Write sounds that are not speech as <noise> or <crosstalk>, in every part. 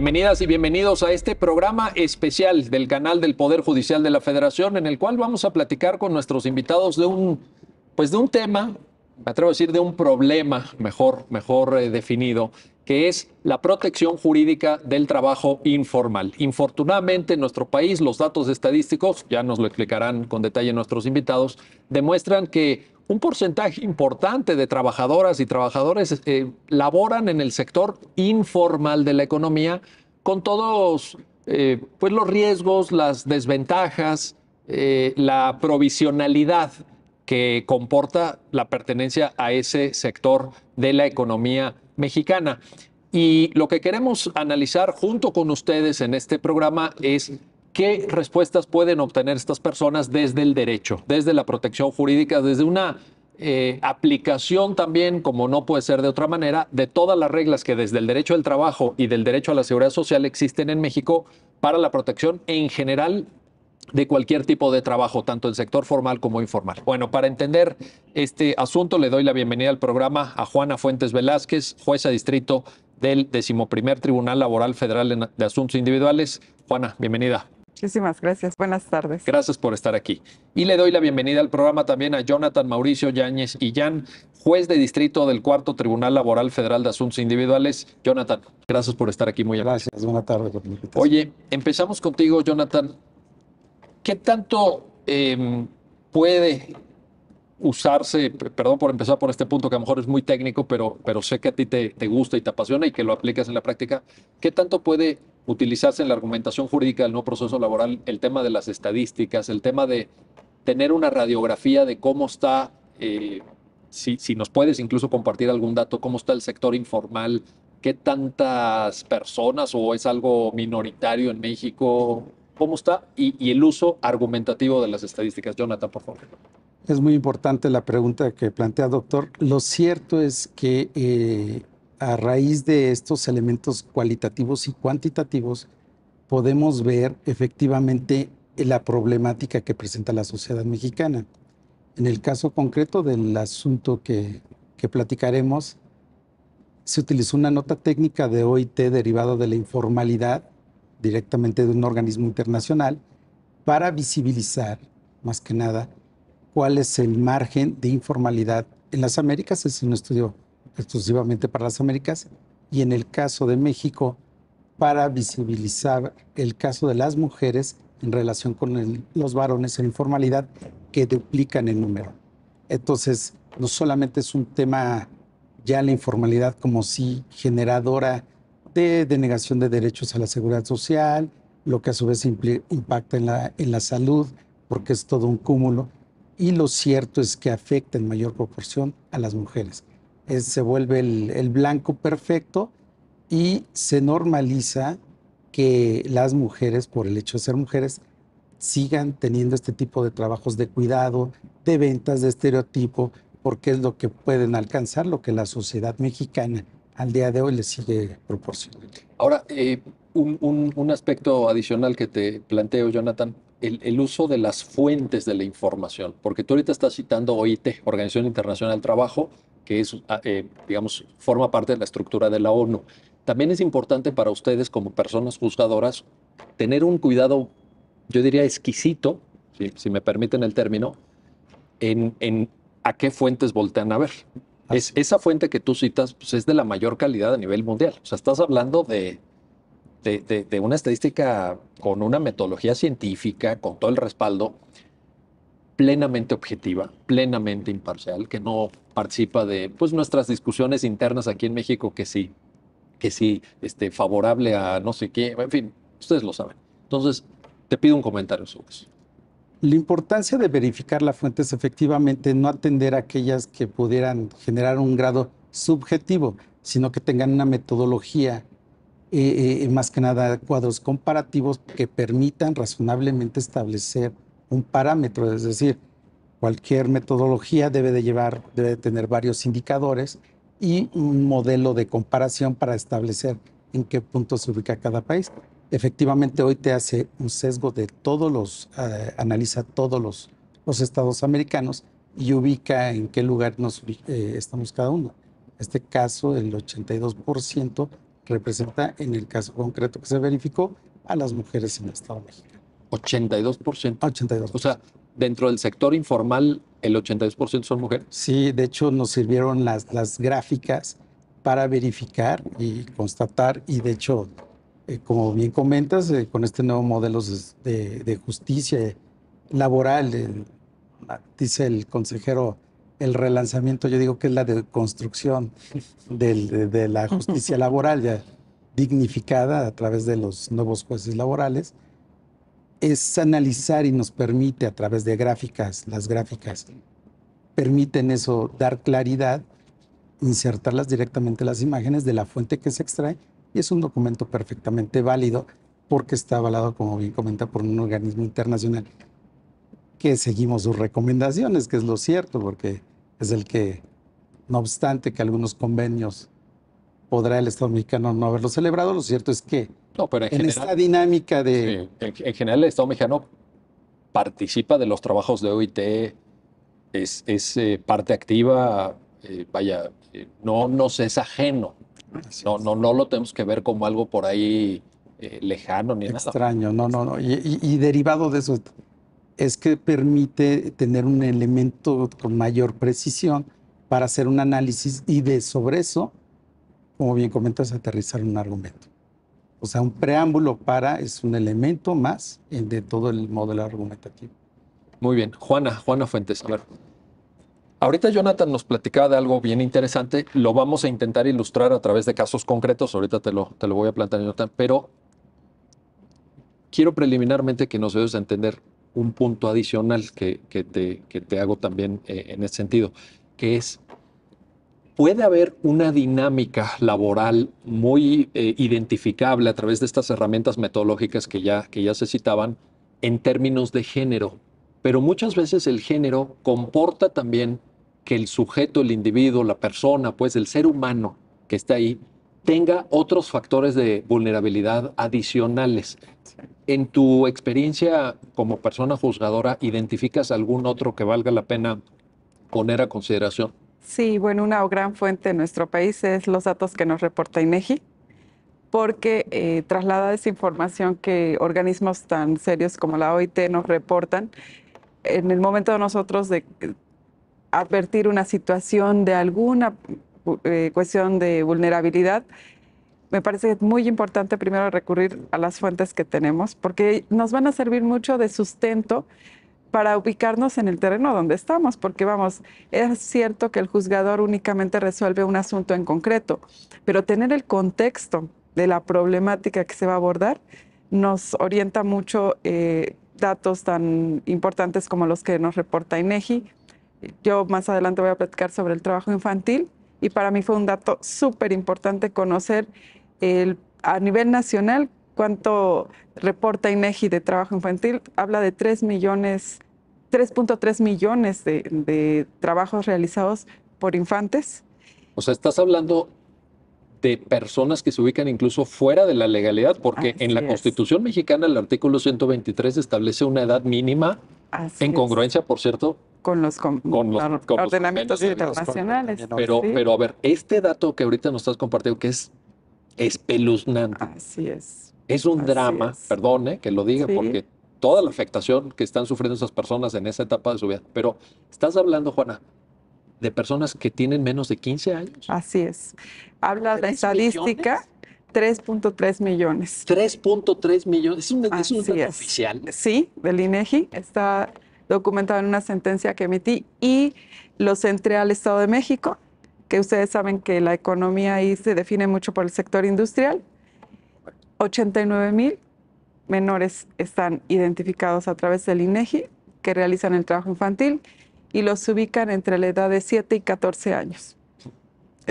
Bienvenidas y bienvenidos a este programa especial del canal del Poder Judicial de la Federación, en el cual vamos a platicar con nuestros invitados de un, pues de un tema me atrevo a decir, de un problema mejor, mejor eh, definido, que es la protección jurídica del trabajo informal. Infortunadamente, en nuestro país, los datos estadísticos, ya nos lo explicarán con detalle nuestros invitados, demuestran que un porcentaje importante de trabajadoras y trabajadores eh, laboran en el sector informal de la economía, con todos eh, pues los riesgos, las desventajas, la provisionalidad que comporta la pertenencia a ese sector de la economía mexicana. Y lo que queremos analizar junto con ustedes en este programa es qué respuestas pueden obtener estas personas desde el derecho, desde la protección jurídica, desde una eh, aplicación también, como no puede ser de otra manera, de todas las reglas que desde el derecho al trabajo y del derecho a la seguridad social existen en México para la protección en general de cualquier tipo de trabajo, tanto en sector formal como informal. Bueno, para entender este asunto, le doy la bienvenida al programa a Juana Fuentes Velázquez, jueza distrito del decimoprimer Tribunal Laboral Federal de Asuntos Individuales. Juana, bienvenida. Muchísimas gracias. Buenas tardes. Gracias por estar aquí. Y le doy la bienvenida al programa también a Jonathan Mauricio Yáñez Jan juez de distrito del Cuarto Tribunal Laboral Federal de Asuntos Individuales. Jonathan, gracias por estar aquí. Muy Gracias. Buenas tardes. Oye, empezamos contigo, Jonathan. ¿Qué tanto em, puede usarse, perdón por empezar por este punto que a lo mejor es muy técnico, pero, pero sé que a ti te, gusta y te apasiona y que lo aplicas en la práctica, ¿qué tanto puede utilizarse en la argumentación jurídica del no proceso laboral el tema de las estadísticas, el tema de tener una radiografía de cómo está, eh, si, si nos puedes incluso compartir algún dato, cómo está el sector informal, qué tantas personas o es algo minoritario en México, cómo está y, el uso argumentativo de las estadísticas. Jonathan, por favor. Es muy importante la pregunta que plantea, doctor. Lo cierto es que eh, a raíz de estos elementos cualitativos y cuantitativos, podemos ver efectivamente la problemática que presenta la sociedad mexicana. En el caso concreto del asunto que, que platicaremos, se utilizó una nota técnica de OIT derivada de la informalidad directamente de un organismo internacional para visibilizar, más que nada, cuál es el margen de informalidad en las Américas. Es un estudio exclusivamente para las Américas y en el caso de México para visibilizar el caso de las mujeres en relación con los varones en informalidad que duplican el número. Entonces, no solamente es un tema ya la informalidad como si generadora de denegación de derechos a la seguridad social, lo que a su vez impacta en la, salud, porque es todo un cúmulo. Y lo cierto es que afecta en mayor proporción a las mujeres. se vuelve el, el blanco perfecto y se normaliza que las mujeres, por el hecho de ser mujeres, sigan teniendo este tipo de trabajos de cuidado, de ventas de estereotipo, porque es lo que pueden alcanzar, lo que la sociedad mexicana al día de hoy le sigue proporcionando. Ahora, eh, un, un, un, aspecto adicional que te planteo, Jonathan, el, el, uso de las fuentes de la información, porque tú ahorita estás citando OIT, Organización Internacional del Trabajo, que es, ah, eh, digamos, forma parte de la estructura de la ONU. También es importante para ustedes como personas juzgadoras tener un cuidado, yo diría, exquisito, si, si me permiten el término, en, en a qué fuentes voltean a ver. Ah. Es, esa fuente que tú citas pues, es de la mayor calidad a nivel mundial. O sea, estás hablando de, de, una estadística con una metodología científica, con todo el respaldo, plenamente objetiva, plenamente imparcial, que no participa de pues, nuestras discusiones internas aquí en México, que sí, que sí, este, favorable a no sé qué, en fin, ustedes lo saben. Entonces, te pido un comentario sobre la importancia de verificar la fuente es efectivamente no atender a aquellas que pudieran generar un grado subjetivo, sino que tengan una metodología, eh, eh, más que nada cuadros comparativos que permitan razonablemente establecer un parámetro, es decir, cualquier metodología debe de llevar, debe tener varios indicadores y un modelo de comparación para establecer en qué punto se ubica cada país efectivamente hoy te hace un sesgo de todos los, eh, analiza todos los, los, estados americanos y ubica en qué lugar nos, eh, estamos cada uno. este caso, el 82% representa, en el caso concreto que se verificó, a las mujeres en el Estado de México. 82%. 82%. O sea, dentro del sector informal, el 82% son mujeres. Sí, de hecho nos sirvieron las, las gráficas para verificar y constatar, y de hecho eh, como bien comentas, eh, con este nuevo modelo de, justicia laboral, dice el consejero, el relanzamiento, yo digo que es la deconstrucción de, la justicia <laughs> laboral, ya dignificada a través de los nuevos jueces laborales, es analizar y nos permite a través de gráficas, las gráficas permiten eso, dar claridad, insertarlas directamente las imágenes de la fuente que se extrae y es un documento perfectamente válido porque está avalado, como bien comenta, por un organismo internacional que seguimos sus recomendaciones, que es lo cierto, porque es el que, no obstante que algunos convenios podrá el Estado mexicano no haberlo celebrado, lo cierto es que no, pero en, en esta dinámica de... en, general el Estado mexicano participa de los trabajos de OIT, es, es eh, parte activa, eh, vaya, eh, no no es ajeno no, no, no lo tenemos que ver como algo por ahí eh, lejano ni Extraño, nada. no, no, no. Y, y, derivado de eso es que permite tener un elemento con mayor precisión para hacer un análisis y de sobre eso, como bien comentas, aterrizar un argumento. O sea, un preámbulo para es un elemento más de todo el modelo argumentativo. Muy bien. Juana, Juana Fuentes, a ver. Ahorita Jonathan nos platicaba de algo bien interesante, lo vamos a intentar ilustrar a través de casos concretos, ahorita te lo, te lo voy a plantear, Jonathan, pero quiero preliminarmente que nos ayudes a entender un punto adicional que, que, te, hago también eh, en ese sentido, que es, puede haber una dinámica laboral muy eh, identificable a través de estas herramientas metodológicas que ya, que ya se citaban en términos de género, pero muchas veces el género comporta también que el sujeto, el individuo, la persona, pues el ser humano que está ahí, tenga otros factores de vulnerabilidad adicionales. En tu experiencia como persona juzgadora, ¿identificas algún otro que valga la pena poner a consideración? Sí, bueno, una gran fuente en nuestro país es los datos que nos reporta INEGI, e porque eh, traslada esa información que organismos tan serios como la OIT nos reportan. En el momento de nosotros de advertir una situación de alguna eh, cuestión de vulnerabilidad, me parece muy importante primero recurrir a las fuentes que tenemos, porque nos van a servir mucho de sustento para ubicarnos en el terreno donde estamos, porque vamos, es cierto que el juzgador únicamente resuelve un asunto en concreto, pero tener el contexto de la problemática que se va a abordar nos orienta mucho eh, datos tan importantes como los que nos reporta INEGI yo más adelante voy a platicar sobre el trabajo infantil y para mí fue un dato súper importante conocer el, a nivel nacional cuánto reporta INEGI de trabajo infantil. Habla de 3 millones, 3.3 millones de, trabajos realizados por infantes. O sea, estás hablando de personas que se ubican incluso fuera de la legalidad, porque en la Constitución mexicana el artículo 123 establece una edad mínima en congruencia, por cierto, con los, ordenamientos internacionales. Pero, pero a ver, este dato que ahorita nos estás compartiendo, que es espeluznante. Así es. Es un drama, perdone eh, que lo diga, porque toda la afectación que están sufriendo esas personas en esa etapa de su vida. Pero estás hablando, Juana, de personas que tienen menos de 15 años. Así es. Habla de estadística. 3.3 millones. 3.3 millones, es un, es un dato oficial. Sí, del INEGI, e está documentado en una sentencia que emití y los entré al Estado de México, que ustedes saben que la economía ahí se define mucho por el sector industrial. 89 mil menores están identificados a través del INEGI e que realizan el trabajo infantil y los ubican entre la edad de 7 y 14 años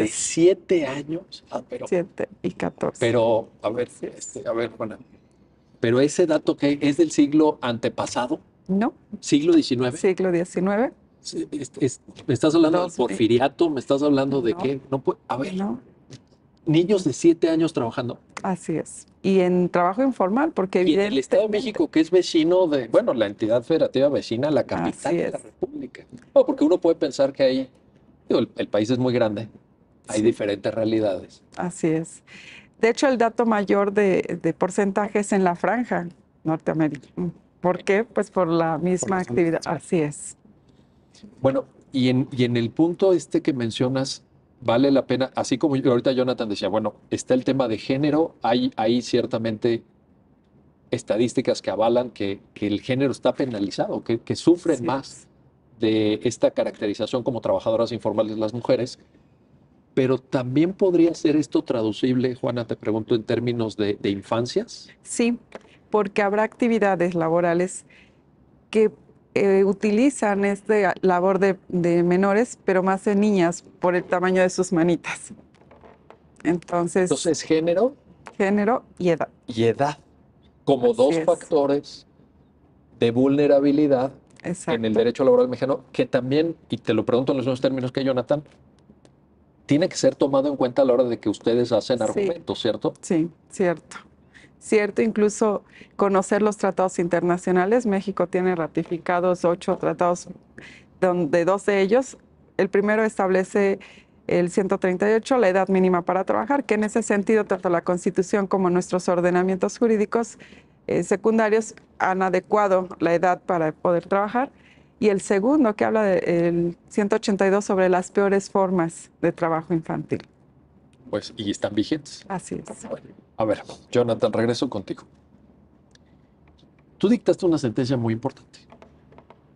de siete años. Ah, siete y catorce. Pero, a ver, este, a ver, bueno pero ese dato que es del siglo antepasado. No. ¿Siglo XIX? Siglo XIX. ¿Me estás hablando de porfiriato? ¿Me estás hablando de qué? No a ver. Niños de siete años trabajando. Así es. Y en trabajo informal, porque y el Estado de México, que es vecino de, bueno, la entidad federativa vecina, la capital de la República. porque uno puede pensar que ahí, el país es muy grande, hay diferentes realidades. Así es. De hecho, el dato mayor de, de porcentaje es en la franja norteamericana. ¿Por qué? Pues por la misma actividad. Así es. Bueno, y en, el punto este que mencionas, vale la pena, así como ahorita Jonathan decía, bueno, está el tema de género, hay, ciertamente estadísticas que avalan que, el género está penalizado, que, sufren más de esta caracterización como trabajadoras informales las mujeres, pero también podría ser esto traducible, Juana, te pregunto, en términos de, infancias. Sí, porque habrá actividades laborales que eh, utilizan esta labor de, menores, pero más de niñas por el tamaño de sus manitas. Entonces. Entonces, género. Género y edad. Y edad. Como dos factores de vulnerabilidad en el derecho laboral mexicano, que también, y te lo pregunto en los mismos términos que Jonathan, tiene que ser tomado en cuenta a la hora de que ustedes hacen argumentos, ¿cierto? Sí, cierto. Cierto, incluso conocer los tratados internacionales. México tiene ratificados ocho tratados, donde dos de ellos, el primero establece el 138, la edad mínima para trabajar, que en ese sentido tanto la Constitución como nuestros ordenamientos jurídicos eh, secundarios han adecuado la edad para poder trabajar y el segundo que habla del 182 sobre las peores formas de trabajo infantil. Pues, y están vigentes. Así es. A ver, Jonathan, regreso contigo. Tú dictaste una sentencia muy importante.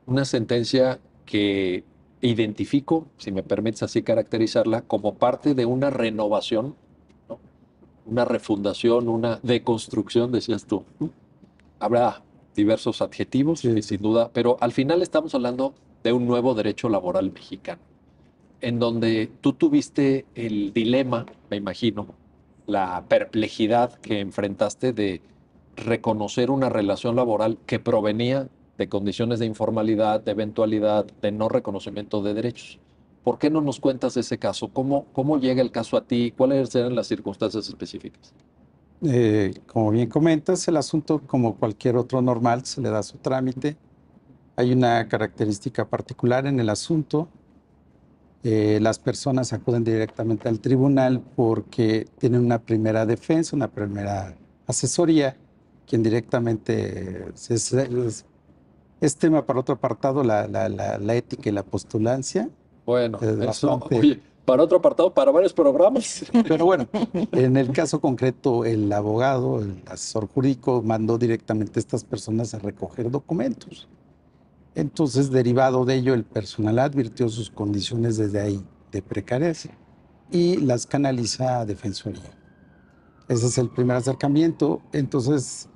Una sentencia que identifico, si me permites así caracterizarla, como parte de una renovación, una refundación, una deconstrucción, decías tú. Habrá diversos adjetivos, sin duda, pero al final estamos hablando de un nuevo derecho laboral mexicano, en donde tú tuviste el dilema, me imagino, la perplejidad que enfrentaste de reconocer una relación laboral que provenía de condiciones de informalidad, de eventualidad, de no reconocimiento de derechos. ¿Por qué no nos cuentas ese caso? ¿Cómo, cómo llega el caso a ti? ¿Cuáles eran las circunstancias específicas? Eh, como bien comentas, el asunto, como cualquier otro normal, se le da su trámite. Hay una característica particular en el asunto. Eh, las personas acuden directamente al tribunal porque tienen una primera defensa, una primera asesoría, quien directamente es, tema para otro apartado, la, la, la, ética y la postulancia. Bueno, es para otro apartado, para varios programas. <laughs> Pero bueno, en el caso concreto, el abogado, el asesor jurídico, mandó directamente a estas personas a recoger documentos. Entonces, derivado de ello, el personal advirtió sus condiciones desde ahí de precariedad y las canaliza a Defensoría. Ese es el primer acercamiento. Entonces,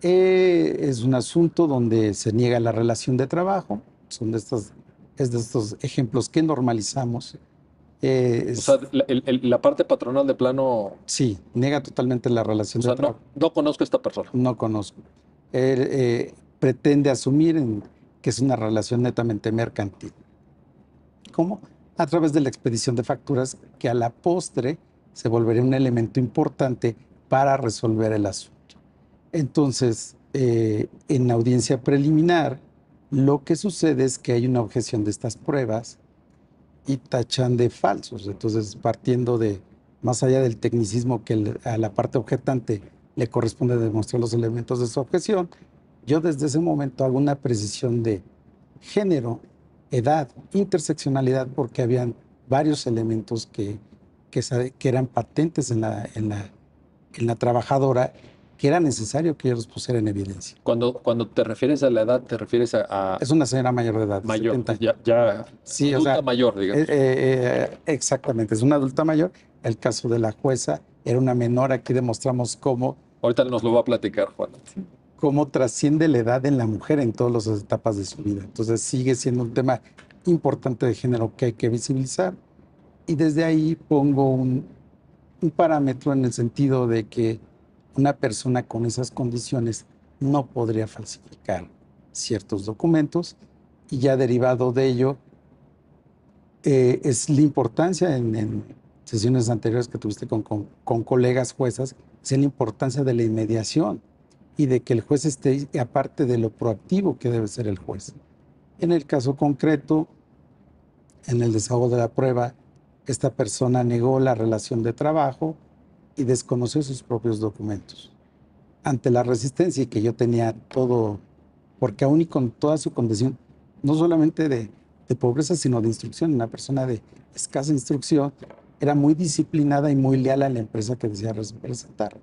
eh, es un asunto donde se niega la relación de trabajo. Son de estas, es de estos ejemplos que normalizamos o sea, la, parte patronal de plano... Sí, niega totalmente la relación de trabajo. No, conozco a esta persona. No conozco. Él eh, pretende asumir que es una relación netamente mercantil. ¿Cómo? A través de la expedición de facturas que a la postre se volvería un elemento importante para resolver el asunto. Entonces, eh, en audiencia preliminar, lo que sucede es que hay una objeción de estas pruebas y tachan de falsos. Entonces, partiendo de, más allá del tecnicismo que a la parte objetante le corresponde demostrar los elementos de su objeción, yo desde ese momento hago una precisión de género, edad, interseccionalidad, porque habían varios elementos que, que, eran patentes en la, en la, en la trabajadora que era necesario que ellos los pusiera en evidencia. Cuando, cuando te refieres a la edad, te refieres a... Es una señora mayor de edad. Mayor, ya, ya sí, adulta o sea, mayor, digamos. Eh, eh, eh, exactamente, es una adulta mayor. El caso de la jueza era una menor, aquí demostramos cómo... Ahorita nos lo va a platicar, Juan. Cómo trasciende la edad en la mujer en todas las etapas de su vida. Entonces sigue siendo un tema importante de género que hay que visibilizar. Y desde ahí pongo un, un parámetro en el sentido de que una persona con esas condiciones no podría falsificar ciertos documentos y ya derivado de ello eh, es la importancia en, sesiones anteriores que tuviste con, colegas juezas, es la importancia de la inmediación y de que el juez esté aparte de lo proactivo que debe ser el juez. En el caso concreto, en el desahogo de la prueba, esta persona negó la relación de trabajo, y desconoció sus propios documentos. Ante la resistencia que yo tenía todo, porque aún y con toda su condición, no solamente de, de pobreza, sino de instrucción, una persona de escasa instrucción, era muy disciplinada y muy leal a la empresa que decía representar.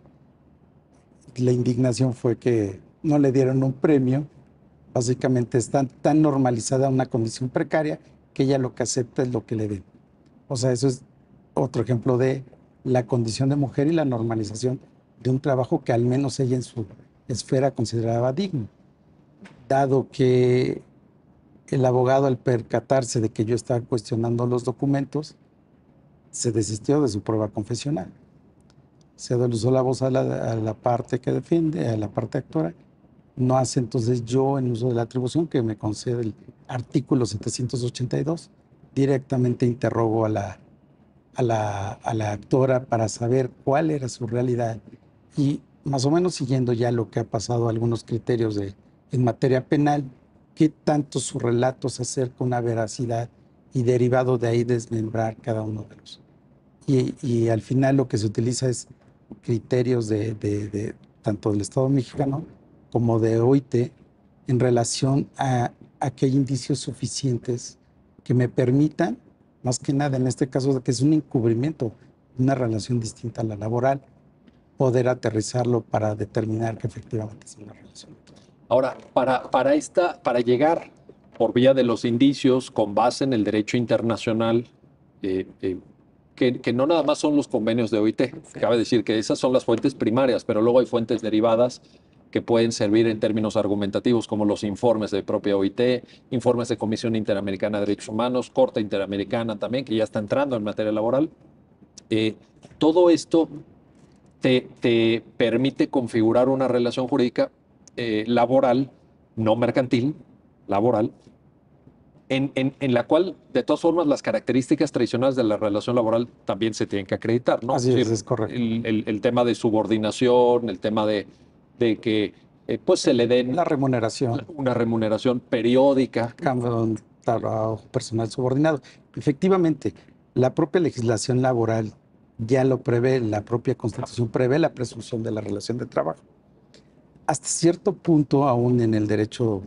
La indignación fue que no le dieron un premio, básicamente está tan normalizada una condición precaria que ella lo que acepta es lo que le den. O sea, eso es otro ejemplo de la condición de mujer y la normalización de un trabajo que al menos ella en su esfera consideraba digno. Dado que el abogado al percatarse de que yo estaba cuestionando los documentos, se desistió de su prueba confesional. Se usó la voz a la, a la parte que defiende, a la parte actora. No hace entonces yo en uso de la atribución que me concede el artículo 782. Directamente interrogo a la, a la, a actora para saber cuál era su realidad y más o menos siguiendo ya lo que ha pasado algunos criterios de, en materia penal, qué tanto sus relatos se acerca a una veracidad y derivado de ahí desmembrar cada uno de los. Y, al final lo que se utiliza es criterios de, tanto del Estado mexicano como de OIT en relación a, a que hay indicios suficientes que me permitan más que nada en este caso, que es un encubrimiento, una relación distinta a la laboral, poder aterrizarlo para determinar que efectivamente es una relación. Ahora, para, para, esta, para llegar por vía de los indicios con base en el derecho internacional, eh, eh, que, que, no nada más son los convenios de OIT, cabe decir que esas son las fuentes primarias, pero luego hay fuentes derivadas que pueden servir en términos argumentativos, como los informes de propia OIT, informes de Comisión Interamericana de Derechos Humanos, Corte Interamericana también, que ya está entrando en materia laboral. Eh, todo esto te, permite configurar una relación jurídica eh, laboral, no mercantil, laboral, en, la cual, de todas formas, las características tradicionales de la relación laboral también se tienen que acreditar, ¿no? Así es, es, correcto. el, tema de subordinación, el tema de de que eh, pues se le den una remuneración. una remuneración periódica. Cambio trabajo personal subordinado. Efectivamente, la propia legislación laboral ya lo prevé, la propia constitución prevé la presunción de la relación de trabajo. Hasta cierto punto, aún en el derecho,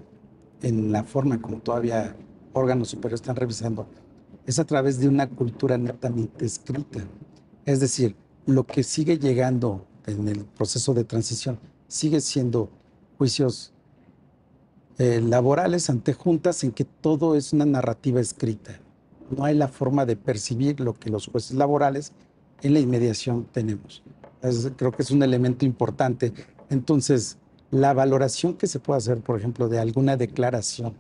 en la forma como todavía órganos superiores están revisando, es a través de una cultura netamente escrita. Es decir, lo que sigue llegando en el proceso de transición sigue siendo juicios eh, laborales ante juntas en que todo es una narrativa escrita. No hay la forma de percibir lo que los jueces laborales en la inmediación tenemos. creo que es un elemento importante. Entonces, la valoración que se puede hacer, por ejemplo, de alguna declaración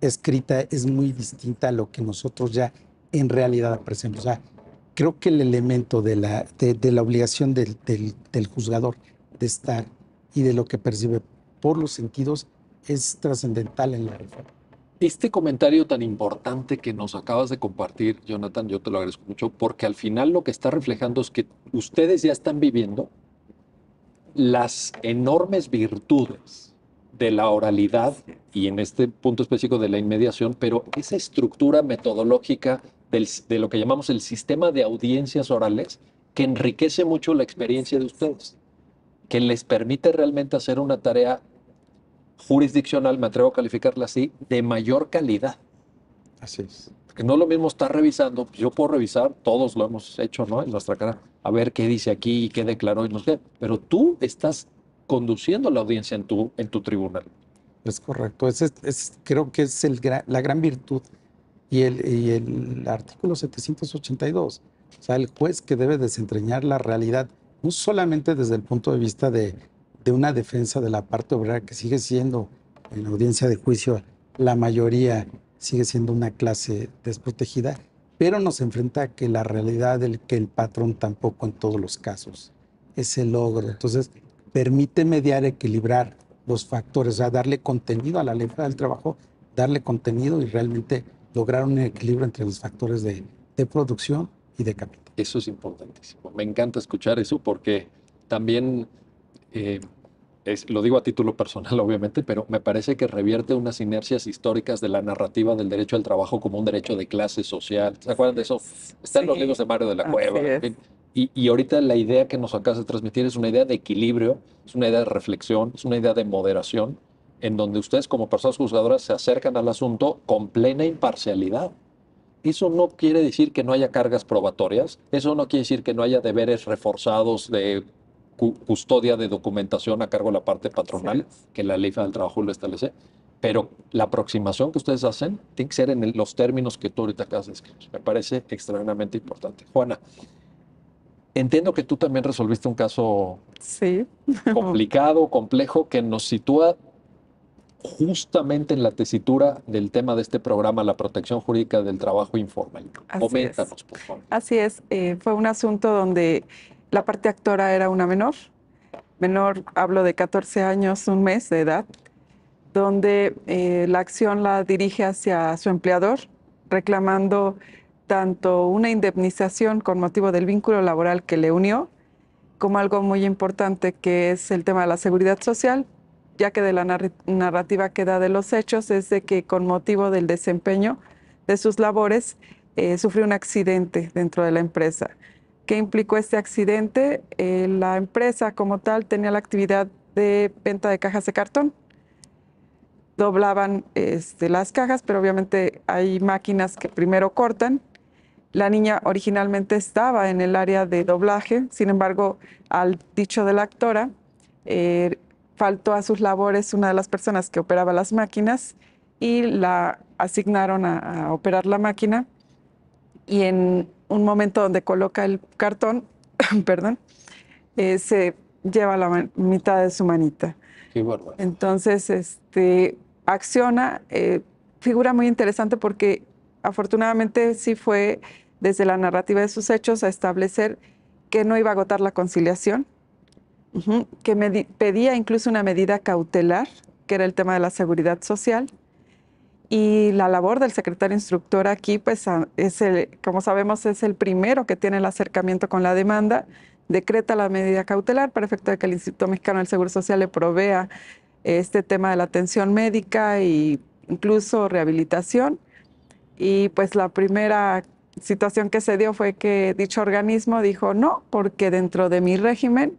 escrita es muy distinta a lo que nosotros ya en realidad apreciamos. O sea, creo que el elemento de la, de, la obligación del, del, del juzgador de estar y de lo que percibe por los sentidos es trascendental en la reforma. Este comentario tan importante que nos acabas de compartir, Jonathan, yo te lo agradezco mucho, porque al final lo que está reflejando es que ustedes ya están viviendo las enormes virtudes de la oralidad y en este punto específico de la inmediación, pero esa estructura metodológica de lo que llamamos el sistema de audiencias orales que enriquece mucho la experiencia de ustedes que les permite realmente hacer una tarea jurisdiccional, me atrevo a calificarla así, de mayor calidad. Así es. Que no lo mismo está revisando, pues, yo puedo revisar, todos lo hemos hecho, ¿no? En nuestra cara, a ver qué dice aquí, y qué declaró y no sé, pero tú estás conduciendo la audiencia en tu, en tu tribunal. Es correcto, es creo que es el, la gran virtud y el, y el artículo 782, o sea, el juez que debe desentrañar la realidad no solamente desde el punto de vista de, una defensa de la parte obrera, que sigue siendo en audiencia de juicio la mayoría sigue siendo una clase desprotegida, pero nos enfrenta a que la realidad, del que el patrón tampoco en todos los casos es el logro. Entonces, permite mediar, equilibrar los factores, o sea, darle contenido a la ley del trabajo, darle contenido y realmente lograr un equilibrio entre los factores de producción y de capital. Eso es importantísimo. Me encanta escuchar eso porque también, eh, es, lo digo a título personal <laughs> obviamente, pero me parece que revierte unas inercias históricas de la narrativa del derecho al trabajo como un derecho de clase social. ¿Se acuerdan de eso? Están los libros de Mario de la Cueva. Y, y, ahorita la idea que nos acabas de transmitir es una idea de equilibrio, es una idea de reflexión, es una idea de moderación, en donde ustedes como personas juzgadoras se acercan al asunto con plena imparcialidad. Eso no quiere decir que no haya cargas probatorias, eso no quiere decir que no haya deberes reforzados de custodia de documentación a cargo de la parte patronal, que la ley del trabajo lo establece, pero la aproximación que ustedes hacen tiene que ser en los términos que tú ahorita acabas de escribir. Me parece extremadamente importante. Juana, entiendo que tú también resolviste un caso <laughs> complicado, complejo, que nos sitúa justamente en la tesitura del tema de este programa, la protección jurídica del trabajo informal. Así Coméntanos, es. por favor. Así es, eh, fue un asunto donde la parte actora era una menor, menor, hablo de 14 años, un mes de edad, donde eh, la acción la dirige hacia su empleador, reclamando tanto una indemnización con motivo del vínculo laboral que le unió, como algo muy importante que es el tema de la seguridad social, ya que de la narrativa queda de los hechos, es de que con motivo del desempeño de sus labores eh, sufrió un accidente dentro de la empresa. ¿Qué implicó este accidente? Eh, la empresa como tal tenía la actividad de venta de cajas de cartón. Doblaban este, las cajas, pero obviamente hay máquinas que primero cortan. La niña originalmente estaba en el área de doblaje, sin embargo, al dicho de la actora, eh, faltó a sus labores una de las personas que operaba las máquinas y la asignaron a, operar la máquina y en un momento donde coloca el cartón, <laughs> perdón, eh, se lleva la mitad de su manita. Entonces, este, acciona, eh, figura muy interesante porque afortunadamente sí fue desde la narrativa de sus hechos a establecer que no iba a agotar la conciliación, que me pedía incluso una medida cautelar, que era el tema de la seguridad social. Y la labor del secretario instructor aquí, pues ah, es el, como sabemos, es el primero que tiene el acercamiento con la demanda, decreta la medida cautelar para efecto de que el Instituto Mexicano del Seguro Social le provea este tema de la atención médica e incluso rehabilitación. Y pues la primera situación que se dio fue que dicho organismo dijo no, porque dentro de mi régimen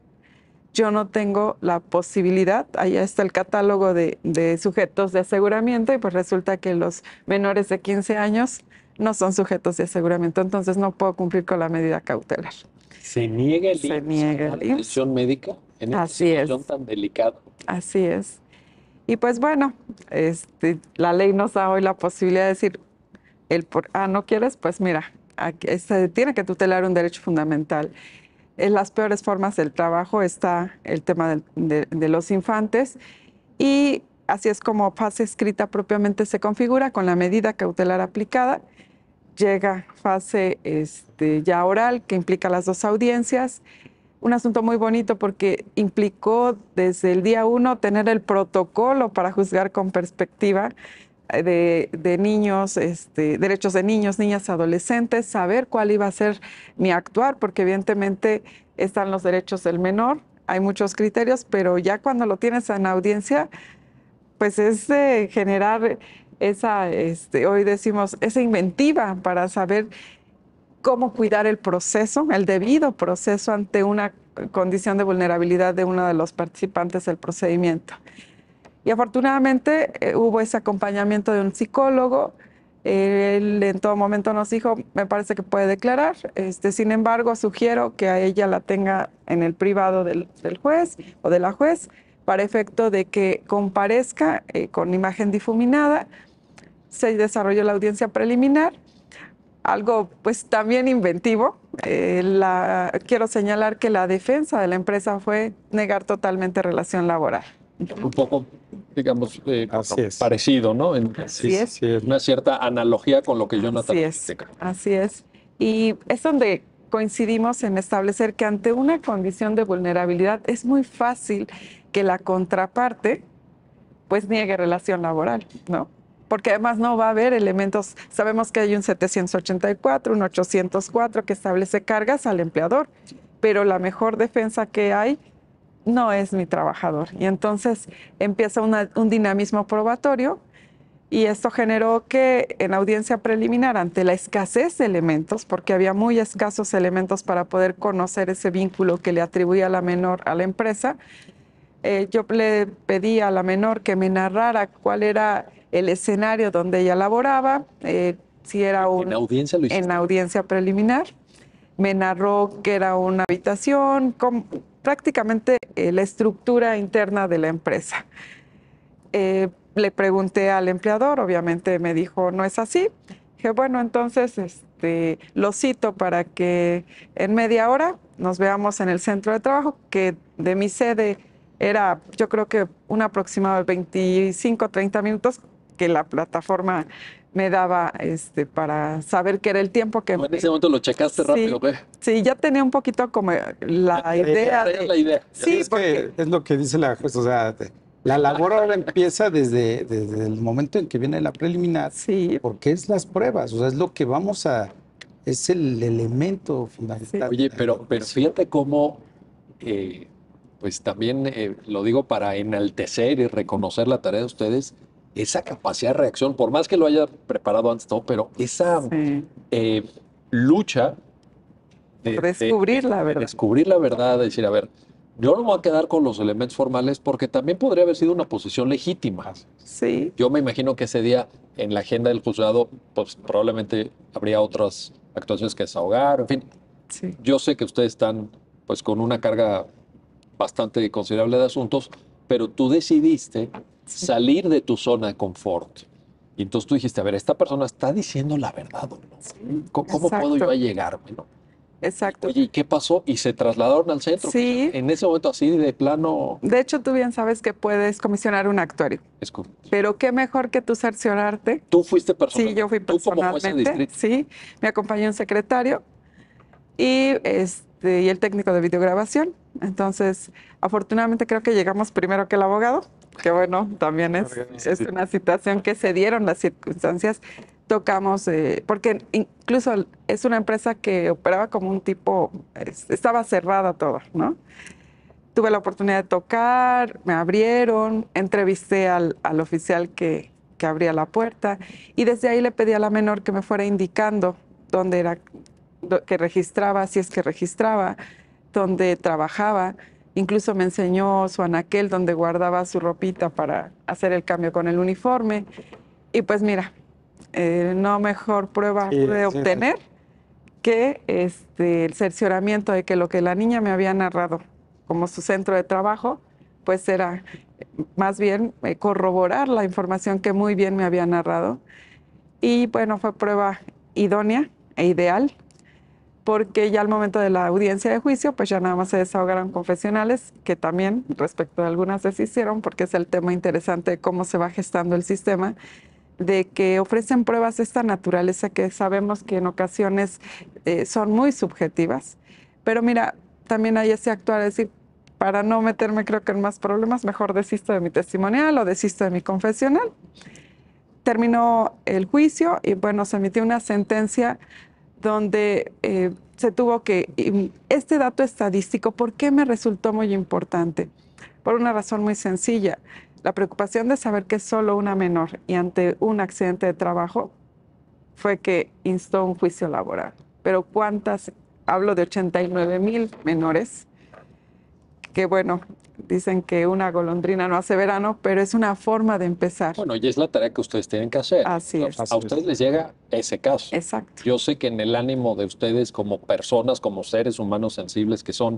yo no tengo la posibilidad, ahí está el catálogo de, sujetos de aseguramiento y pues resulta que los menores de 15 años no son sujetos de aseguramiento, entonces no puedo cumplir con la medida cautelar. Se niega el Se niega la atención médica en esta situación es. tan delicada. Así es. Y pues bueno, este, la ley nos da hoy la posibilidad de decir, el por, ah, no quieres, pues mira, este, tiene que tutelar un derecho fundamental en las peores formas del trabajo está el tema de, los infantes y así es como fase escrita propiamente se configura con la medida cautelar aplicada. Llega fase este, ya oral que implica las dos audiencias. Un asunto muy bonito porque implicó desde el día uno tener el protocolo para juzgar con perspectiva de, niños, este, derechos de niños, niñas, adolescentes, saber cuál iba a ser mi actuar, porque evidentemente están los derechos del menor, hay muchos criterios, pero ya cuando lo tienes en audiencia, pues es de generar esa, este, hoy decimos, esa inventiva para saber cómo cuidar el proceso, el debido proceso ante una condición de vulnerabilidad de uno de los participantes del procedimiento. Y afortunadamente eh, hubo ese acompañamiento de un psicólogo. él en todo momento nos dijo, me parece que puede declarar. Este, sin embargo, sugiero que a ella la tenga en el privado del, juez o de la juez para efecto de que comparezca eh, con imagen difuminada. Se desarrolló la audiencia preliminar, algo pues también inventivo. Eh, quiero señalar que la defensa de la empresa fue negar totalmente relación laboral un poco, digamos, eh, parecido, ¿no? En, Así es. Una cierta analogía con lo que Jonathan Así es. Este Así es. Y es donde coincidimos en establecer que ante una condición de vulnerabilidad es muy fácil que la contraparte pues niegue relación laboral, ¿no? Porque además no va a haber elementos, sabemos que hay un 784, un 804 que establece cargas al empleador, pero la mejor defensa que hay no es mi trabajador. Y entonces empieza un dinamismo probatorio y esto generó que en audiencia preliminar, ante la escasez de elementos, porque había muy escasos elementos para poder conocer ese vínculo que le atribuía la menor a la empresa, eh, yo le pedí a la menor que me narrara cuál era el escenario donde ella laboraba, eh, si era un... En audiencia, En audiencia preliminar. Me narró que era una habitación, cómo, prácticamente eh, la estructura interna de la empresa. Eh, le pregunté al empleador, obviamente me dijo, no es así. Dije, bueno, entonces este, lo cito para que en media hora nos veamos en el centro de trabajo, que de mi sede era yo creo que un aproximado de 25, 30 minutos, que la plataforma me daba este, para saber qué era el tiempo que... En ese momento lo checaste rápido, Sí, ya tenía un poquito como la idea. Sí, es, es lo que dice la jueza, o sea, la labor ahora empieza desde, desde el momento en que viene la preliminar, sí. porque es las pruebas, o sea, es lo que vamos a... Es el elemento fundamental. Oye, pero, fíjate cómo... Eh, pues también eh, lo digo para enaltecer y reconocer la tarea de ustedes, esa capacidad de reacción, por más que lo haya preparado antes, todo pero esa eh, lucha de descubrir la verdad. De descubrir la verdad, decir, a ver, yo no me voy a quedar con los elementos formales porque también podría haber sido una posición legítima. Sí. Yo me imagino que ese día en la agenda del juzgado, pues probablemente habría otras actuaciones que desahogar, en fin. Yo sé que ustedes están pues con una carga bastante considerable de asuntos, pero tú decidiste salir de tu zona de confort. Y entonces tú dijiste, a ver, esta persona está diciendo la verdad no. ¿Cómo, puedo yo Exacto. Oye, ¿y qué pasó? Y se trasladaron al centro. Sí. En ese momento así de plano. De hecho, tú bien sabes que puedes comisionar un actuario. Pero qué mejor que tú cerciorarte. Tú fuiste personalmente. Sí, yo fui personalmente. ¿Tú distrito? Sí, me acompañó un secretario y este y el técnico de videograbación. Entonces, afortunadamente creo que llegamos primero que el abogado que bueno, también es, una situación que se dieron las circunstancias. Tocamos, eh, porque incluso es una empresa que operaba como un tipo, estaba cerrada todo, ¿no? Tuve la oportunidad de tocar, me abrieron, entrevisté al, al oficial que, que abría la puerta y desde ahí le pedí a la menor que me fuera indicando dónde era que registraba, si es que registraba, dónde trabajaba. Incluso me enseñó su anaquel donde guardaba su ropita para hacer el cambio con el uniforme. Y pues mira, eh, no mejor prueba de obtener que este, el cercioramiento de que lo que la niña me había narrado como su centro de trabajo, pues era eh, más bien eh, corroborar la información que muy bien me había narrado. Y bueno, fue prueba idónea e ideal porque ya al momento de la audiencia de juicio, pues ya nada más se desahogaron confesionales, que también respecto de algunas hicieron porque es el tema interesante de cómo se va gestando el sistema, de que ofrecen pruebas de esta naturaleza que sabemos que en ocasiones eh, son muy subjetivas. Pero mira, también hay ese actuar, es decir, para no meterme creo que en más problemas, mejor desisto de mi testimonial o desisto de mi confesional. Terminó el juicio y bueno, se emitió una sentencia donde eh, se tuvo que... Este dato estadístico, ¿por qué me resultó muy importante? Por una razón muy sencilla, la preocupación de saber que solo una menor y ante un accidente de trabajo fue que instó un juicio laboral. Pero ¿cuántas? Hablo de 89 mil menores que bueno, dicen que una golondrina no hace verano, pero es una forma de empezar. Bueno, y es la tarea que ustedes tienen que hacer. Así es. A ustedes les llega ese caso. Exacto. Yo sé que en el ánimo de ustedes como personas, como seres humanos sensibles que son,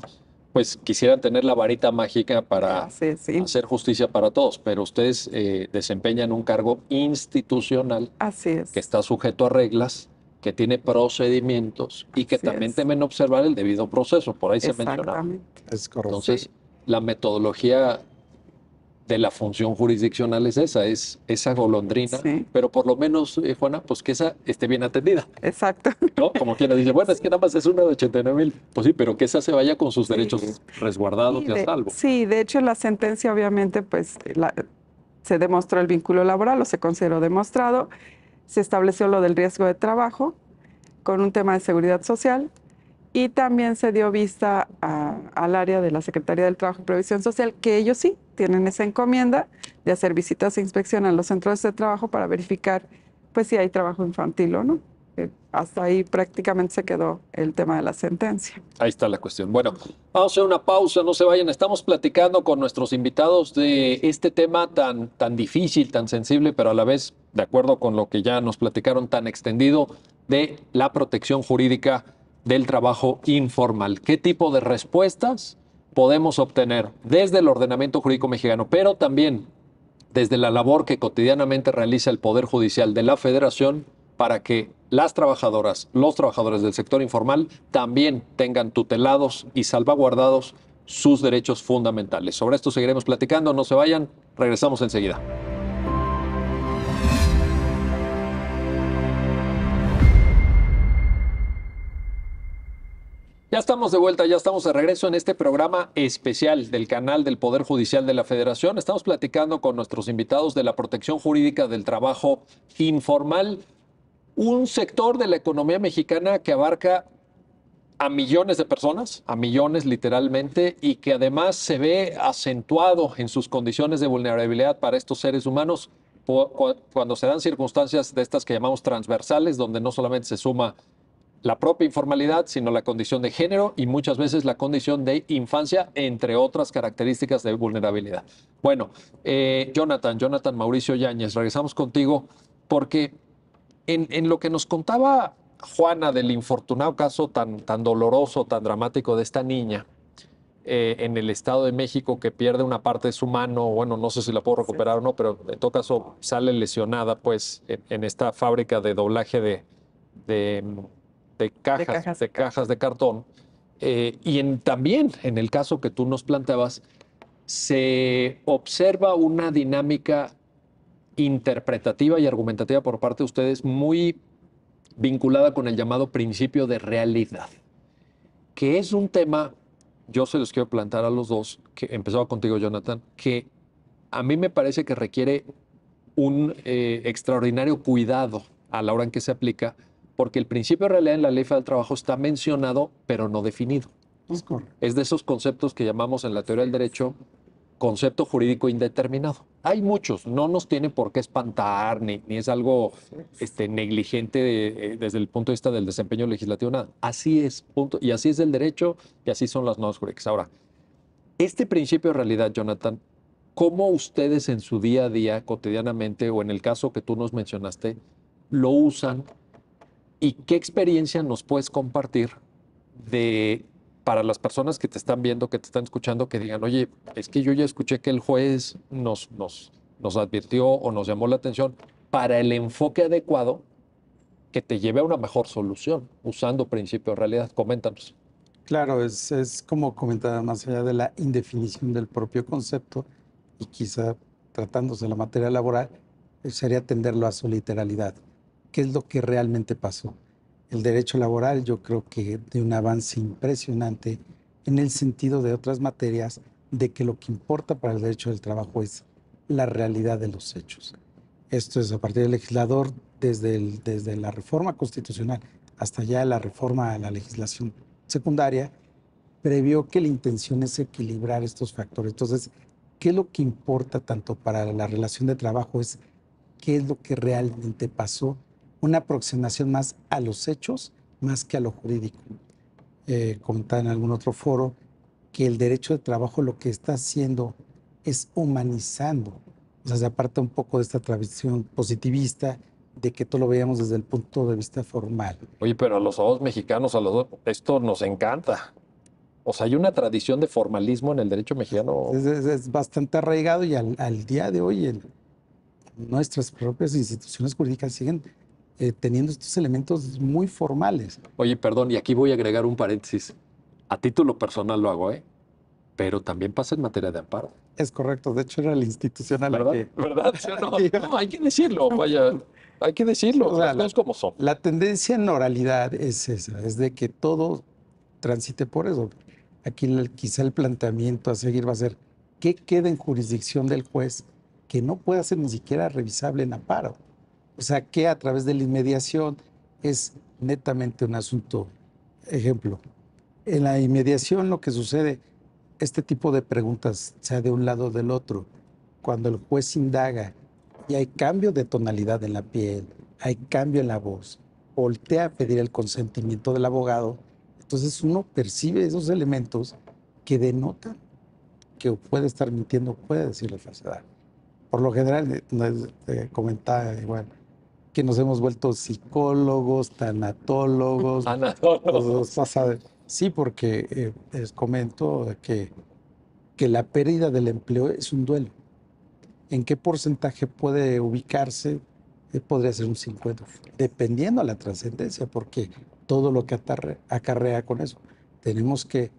pues quisieran tener la varita mágica para hacer justicia para todos, pero ustedes eh, desempeñan un cargo institucional que está sujeto a reglas que tiene procedimientos y que también temen observar el debido proceso, por ahí se mencionaba. Es Entonces, la metodología de la función jurisdiccional es esa, es esa golondrina, pero por lo menos, eh, Juana, pues que esa esté bien atendida. Exacto. ¿No? Como quien dice, bueno, es que nada más es una de 89 mil. Pues sí, pero que esa se vaya con sus derechos resguardados y, a salvo. Sí, de hecho la sentencia obviamente pues se demostró el vínculo laboral o se consideró demostrado se estableció lo del riesgo de trabajo con un tema de seguridad social y también se dio vista al área de la Secretaría del Trabajo y Previsión Social, que ellos sí tienen esa encomienda de hacer visitas e inspección a los centros de trabajo para verificar pues si hay trabajo infantil o no. Eh, hasta ahí prácticamente se quedó el tema de la sentencia. Ahí está la cuestión. Bueno, vamos a hacer una pausa, no se vayan. Estamos platicando con nuestros invitados de este tema tan, tan difícil, tan sensible, pero a la vez, de acuerdo con lo que ya nos platicaron, tan extendido, de la protección jurídica del trabajo informal. ¿Qué tipo de respuestas podemos obtener desde el ordenamiento jurídico mexicano, pero también desde la labor que cotidianamente realiza el Poder Judicial de la Federación? para que las trabajadoras, los trabajadores del sector informal también tengan tutelados y salvaguardados sus derechos fundamentales. Sobre esto seguiremos platicando, no se vayan, regresamos enseguida. Ya estamos de vuelta, ya estamos de regreso en este programa especial del canal del Poder Judicial de la Federación. Estamos platicando con nuestros invitados de la protección jurídica del trabajo informal un sector de la economía mexicana que abarca a millones de personas, a millones literalmente, y que además se ve acentuado en sus condiciones de vulnerabilidad para estos seres humanos cuando se dan circunstancias de estas que llamamos transversales, donde no solamente se suma la propia informalidad, sino la condición de género y muchas veces la condición de infancia, entre otras características de vulnerabilidad. Bueno, eh, Jonathan, Jonathan Mauricio Yáñez, regresamos contigo porque en, lo que nos contaba Juana del infortunado caso tan, tan doloroso, tan dramático de esta niña eh, en el Estado de México que pierde una parte de su mano, bueno, no sé si la puedo recuperar o no, pero en todo caso sale lesionada pues en, esta fábrica de doblaje de, cajas, de cajas, de cartón. Eh, y en, también en el caso que tú nos planteabas, se observa una dinámica interpretativa y argumentativa por parte de ustedes muy vinculada con el llamado principio de realidad, que es un tema, yo se los quiero plantear a los dos, que empezaba contigo Jonathan, que a mí me parece que requiere un eh, extraordinario cuidado a la hora en que se aplica, porque el principio de realidad en la ley del trabajo está mencionado, pero no definido. es de esos conceptos que llamamos en la teoría del derecho concepto jurídico indeterminado hay muchos, no nos tiene por qué espantar, ni, ni es algo este, negligente eh, desde el punto de vista del desempeño legislativo, nada. Así es, punto. Y así es el derecho y así son las normas jurídicas. Ahora, este principio de realidad, Jonathan, ¿cómo ustedes en su día a día, cotidianamente, o en el caso que tú nos mencionaste, lo usan? ¿Y qué experiencia nos puedes compartir de para las personas que te están viendo, que te están escuchando, que digan, oye, es que yo ya escuché que el juez nos, nos, nos advirtió o nos llamó la atención para el enfoque adecuado que te lleve a una mejor solución, usando principio de realidad. Coméntanos. Claro, es, como comentar más allá de la indefinición del propio concepto y quizá tratándose de la materia laboral, sería atenderlo a su literalidad. ¿Qué es lo que realmente pasó? el derecho laboral, yo creo que de un avance impresionante en el sentido de otras materias, de que lo que importa para el derecho del trabajo es la realidad de los hechos. Esto es a partir del legislador, desde, desde la reforma constitucional hasta ya la reforma a la legislación secundaria, previó que la intención es equilibrar estos factores. Entonces, ¿qué es lo que importa tanto para la relación de trabajo? Es qué es lo que realmente pasó una aproximación más a los hechos más que a lo jurídico. Eh, comentaba en algún otro foro que el derecho de trabajo lo que está haciendo es humanizando, o sea, se aparta un poco de esta tradición positivista de que todo lo veíamos desde el punto de vista formal. Oye, pero a los dos mexicanos, a los dos, esto nos encanta. O sea, hay una tradición de formalismo en el derecho mexicano. Es, bastante arraigado y al, día de hoy nuestras propias instituciones jurídicas siguen eh, teniendo estos elementos muy formales. Oye, perdón, y aquí voy a agregar un paréntesis. A título personal lo hago, ¿eh? Pero también pasa en materia de amparo. Es correcto, de hecho era la institución a la ¿verdad? que... ¿Verdad? <laughs> no? hay que decirlo, vaya, hay que decirlo, o sea, las como son. La tendencia en oralidad es esa, es de que todo transite por eso. Aquí quizá el planteamiento a seguir va a ser, ¿qué queda en jurisdicción del juez que no pueda ser ni siquiera revisable en amparo? O sea, que a través de la inmediación es netamente un asunto. Ejemplo, en la inmediación lo que sucede, este tipo de preguntas, sea de un lado o del otro, cuando el juez indaga y hay cambio de tonalidad en la piel, hay cambio en la voz, voltea a pedir el consentimiento del abogado, entonces uno percibe esos elementos que denotan que puede estar mintiendo, puede decirle falsedad. Por lo general, eh, eh, comentaba igual, que nos hemos vuelto psicólogos, tanatólogos. Sí, porque eh, les comento que, que la pérdida del empleo es un duelo. ¿En qué porcentaje puede ubicarse? Eh, podría ser un 50, dependiendo de la trascendencia, porque todo lo que acarrea con eso. Tenemos que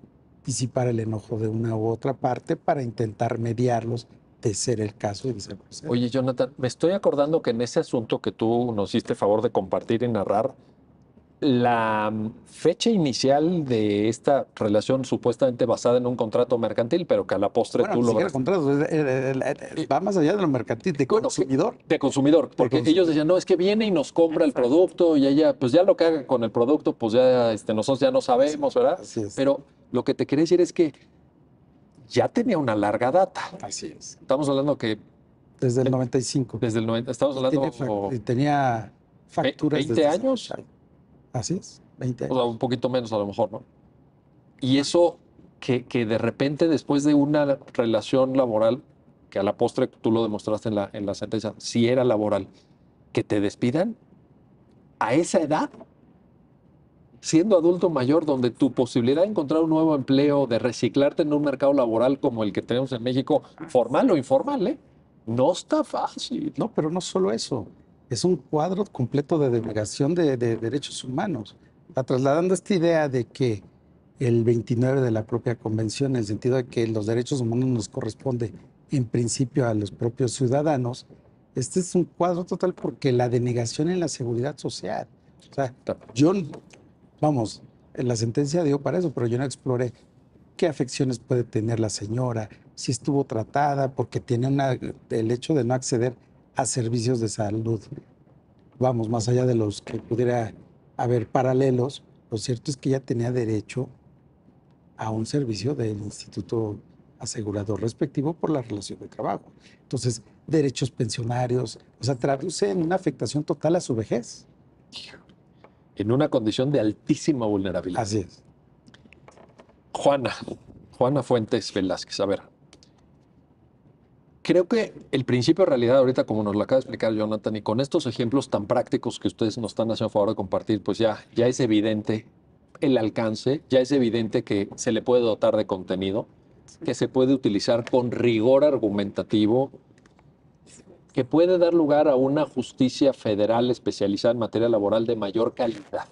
disipar el enojo de una u otra parte para intentar mediarlos ser el caso Oye, Jonathan, me estoy acordando que en ese asunto que tú nos hiciste favor de compartir y narrar, la mm, fecha inicial de esta relación supuestamente basada en un contrato mercantil, pero que a la postre tú lo... Logras... contrato, va más allá de lo mercantil, de consumidor. de consumidor, porque ellos decían, no, es que viene y nos compra el producto y ella, pues ya lo que haga con el producto, pues ya este, nosotros ya no sabemos, ¿verdad? Pero lo que te quería decir es que ya tenía una larga data. Así es. Estamos hablando que... Desde el 95. Desde el 90, estamos hablando... tenía facturas. 20 años. Así es, 20 años. O sea, un poquito menos a lo mejor, ¿no? Y eso que, que, de repente después de una relación laboral, que a la postre tú lo demostraste en la, en la sentencia, si era laboral, que te despidan a esa edad siendo adulto mayor, donde tu posibilidad de encontrar un nuevo empleo, de reciclarte en un mercado laboral como el que tenemos en México, formal o informal, ¿eh? no está fácil. No, pero no solo eso. Es un cuadro completo de denegación de, derechos humanos. Está trasladando esta idea de que el 29 de la propia convención, en el sentido de que los derechos humanos nos corresponde en principio a los propios ciudadanos, este es un cuadro total porque la denegación en la seguridad social. O sea, yo Vamos, la sentencia dio para eso, pero yo no exploré qué afecciones puede tener la señora, si estuvo tratada, porque tiene el hecho de no acceder a servicios de salud. Vamos, más allá de los que pudiera haber paralelos, lo cierto es que ella tenía derecho a un servicio del instituto asegurador respectivo por la relación de trabajo. Entonces, derechos pensionarios, o sea, traduce en una afectación total a su vejez en una condición de altísima vulnerabilidad. Así es. Juana, Juana Fuentes Velázquez, a ver. Creo que el principio de realidad ahorita, como nos lo acaba de explicar Jonathan, y con estos ejemplos tan prácticos que ustedes nos están haciendo favor de compartir, pues ya, ya es evidente el alcance, ya es evidente que se le puede dotar de contenido, que se puede utilizar con rigor argumentativo, que puede dar lugar a una justicia federal especializada en materia laboral de mayor calidad.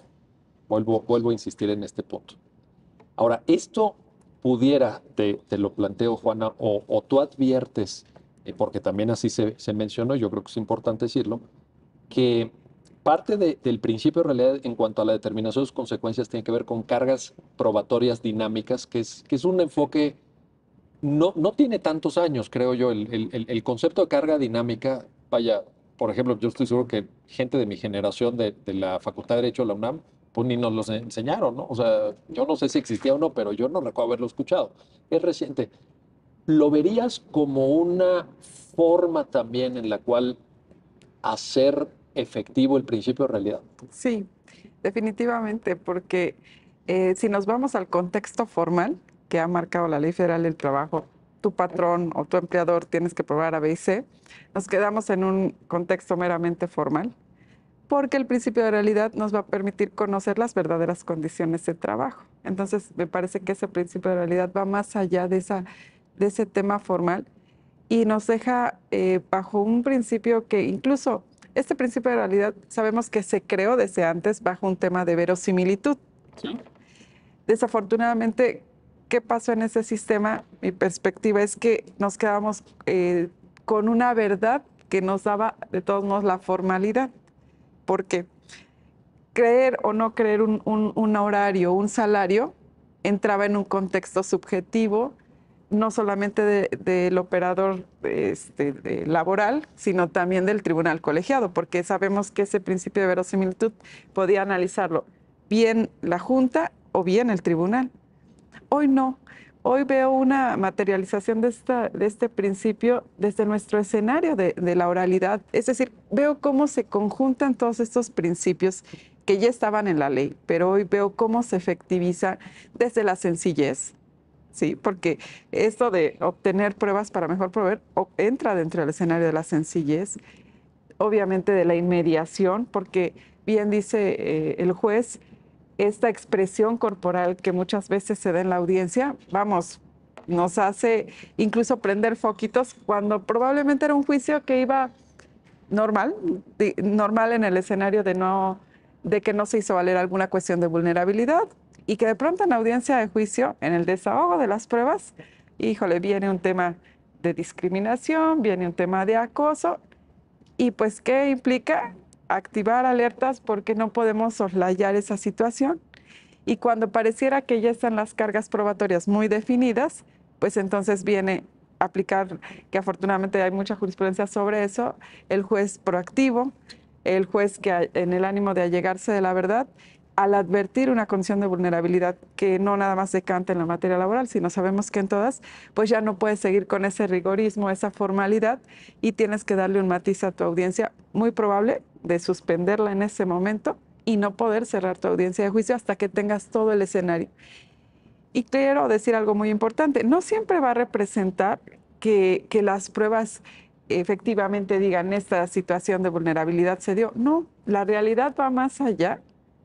Vuelvo, vuelvo a insistir en este punto. Ahora, esto pudiera, te, lo planteo Juana, o, tú adviertes, eh, porque también así se, mencionó, yo creo que es importante decirlo, que parte del principio de realidad en cuanto a la determinación de sus consecuencias tiene que ver con cargas probatorias dinámicas, que es un enfoque no, tiene tantos años, creo yo, el, concepto de carga dinámica. Vaya, por ejemplo, yo estoy seguro que gente de mi generación de, la Facultad de Derecho de la UNAM, pues ni nos los enseñaron, ¿no? O sea, yo no sé si existía o no, pero yo no recuerdo haberlo escuchado. Es reciente. ¿Lo verías como una forma también en la cual hacer efectivo el principio de realidad? Sí, definitivamente, porque eh, si nos vamos al contexto formal, que ha marcado la Ley Federal del Trabajo, tu patrón o tu empleador tienes que probar A, y C, nos quedamos en un contexto meramente formal, porque el principio de realidad nos va a permitir conocer las verdaderas condiciones de trabajo. Entonces, me parece que ese principio de realidad va más allá de, esa, de ese tema formal y nos deja eh, bajo un principio que incluso este principio de realidad sabemos que se creó desde antes bajo un tema de verosimilitud. Sí. Desafortunadamente, qué pasó en ese sistema, mi perspectiva es que nos quedamos eh, con una verdad que nos daba de todos modos la formalidad. porque Creer o no creer un, horario, un salario, entraba en un contexto subjetivo, no solamente del operador este, laboral, sino también del tribunal colegiado, porque sabemos que ese principio de verosimilitud podía analizarlo bien la Junta o bien el tribunal. Hoy no. Hoy veo una materialización de, este principio desde nuestro escenario de, la oralidad. Es decir, veo cómo se conjuntan todos estos principios que ya estaban en la ley, pero hoy veo cómo se efectiviza desde la sencillez, ¿sí? Porque esto de obtener pruebas para mejor proveer entra dentro del escenario de la sencillez, obviamente de la inmediación, porque bien dice eh, el juez, esta expresión corporal que muchas veces se da en la audiencia, vamos, nos hace incluso prender foquitos cuando probablemente era un juicio que iba normal, normal en el escenario de no de que no se hizo valer alguna cuestión de vulnerabilidad y que de pronto en la audiencia de juicio, en el desahogo de las pruebas, híjole, viene un tema de discriminación, viene un tema de acoso y pues qué implica activar alertas porque no podemos soslayar esa situación. Y cuando pareciera que ya están las cargas probatorias muy definidas, pues entonces viene aplicar, que afortunadamente hay mucha jurisprudencia sobre eso, el juez proactivo, el juez que en el ánimo de allegarse de la verdad al advertir una condición de vulnerabilidad que no nada más decanta en la materia laboral, sino sabemos que en todas, pues ya no puedes seguir con ese rigorismo, esa formalidad y tienes que darle un matiz a tu audiencia muy probable de suspenderla en ese momento y no poder cerrar tu audiencia de juicio hasta que tengas todo el escenario. Y quiero decir algo muy importante, no siempre va a representar que, que las pruebas efectivamente digan esta situación de vulnerabilidad se dio. No, la realidad va más allá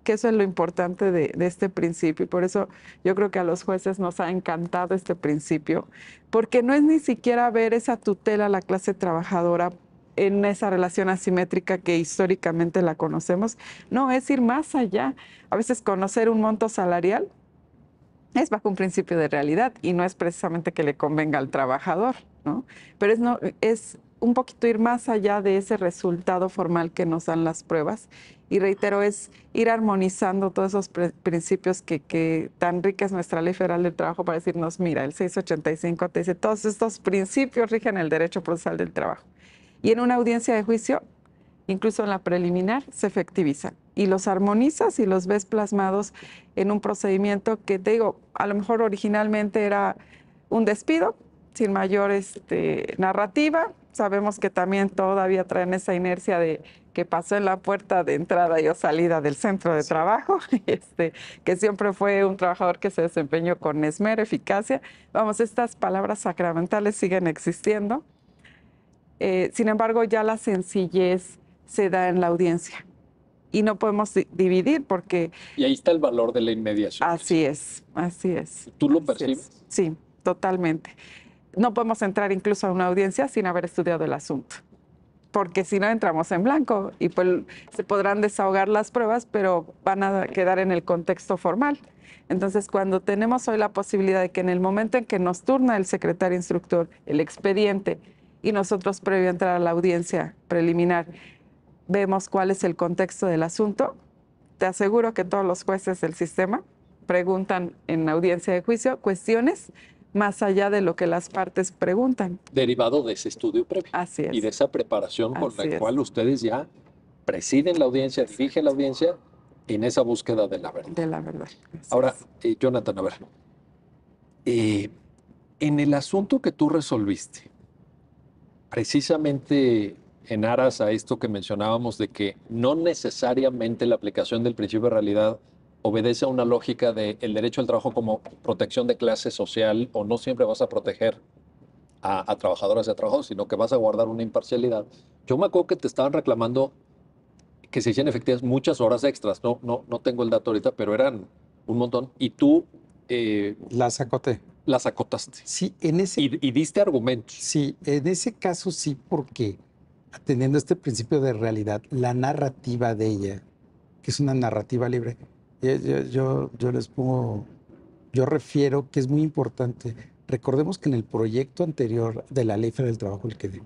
que eso es lo importante de, este principio. Y por eso yo creo que a los jueces nos ha encantado este principio, porque no es ni siquiera ver esa tutela a la clase trabajadora en esa relación asimétrica que históricamente la conocemos. No, es ir más allá. A veces conocer un monto salarial es bajo un principio de realidad y no es precisamente que le convenga al trabajador, ¿no? Pero es, no, es un poquito ir más allá de ese resultado formal que nos dan las pruebas. Y reitero, es ir armonizando todos esos principios que, tan rica es nuestra ley federal del trabajo para decirnos, mira, el 685 te dice, todos estos principios rigen el derecho procesal del trabajo. Y en una audiencia de juicio, incluso en la preliminar, se efectiviza. Y los armonizas y los ves plasmados en un procedimiento que, te digo, a lo mejor originalmente era un despido, sin mayor este, narrativa. Sabemos que también todavía traen esa inercia de que pasó en la puerta de entrada y salida del centro de trabajo, <laughs> este, que siempre fue un trabajador que se desempeñó con esmero, eficacia. Vamos, estas palabras sacramentales siguen existiendo. Eh, sin embargo, ya la sencillez se da en la audiencia y no podemos dividir porque... Y ahí está el valor de la inmediación. Así es, así es. ¿Tú lo percibes? Sí, totalmente no podemos entrar incluso a una audiencia sin haber estudiado el asunto, porque si no entramos en blanco y pues se podrán desahogar las pruebas, pero van a quedar en el contexto formal. Entonces, cuando tenemos hoy la posibilidad de que en el momento en que nos turna el secretario instructor el expediente y nosotros previo a entrar a la audiencia preliminar vemos cuál es el contexto del asunto, te aseguro que todos los jueces del sistema preguntan en audiencia de juicio cuestiones más allá de lo que las partes preguntan. Derivado de ese estudio previo. Así es. Y de esa preparación con la cual ustedes ya presiden la audiencia, la audiencia en esa búsqueda de la verdad. De la verdad. Ahora, eh, Jonathan, a ver. Eh, en el asunto que tú resolviste, precisamente en aras a esto que mencionábamos de que no necesariamente la aplicación del principio de realidad obedece a una lógica de el derecho al trabajo como protección de clase social o no siempre vas a proteger a, trabajadoras y a trabajadores, sino que vas a guardar una imparcialidad. Yo me acuerdo que te estaban reclamando que se hicieran efectivas muchas horas extras. No, no, no tengo el dato ahorita, pero eran un montón. Y tú... Eh, las sacoté. Las acotaste. Sí, en ese... Y, y diste argumentos. Sí, en ese caso sí, porque atendiendo este principio de realidad, la narrativa de ella, que es una narrativa libre, yo, les pongo, yo refiero que es muy importante. Recordemos que en el proyecto anterior de la Ley Federal del Trabajo, el que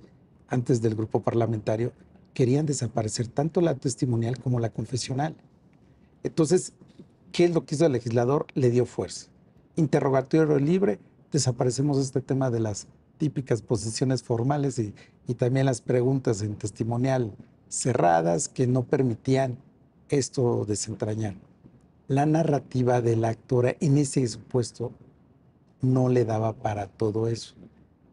antes del grupo parlamentario, querían desaparecer tanto la testimonial como la confesional. Entonces, ¿qué es lo que hizo el legislador? Le dio fuerza. Interrogatorio libre, desaparecemos este tema de las típicas posiciones formales y también las preguntas en testimonial cerradas que no permitían esto desentrañar la narrativa de la actora en ese supuesto no le daba para todo eso.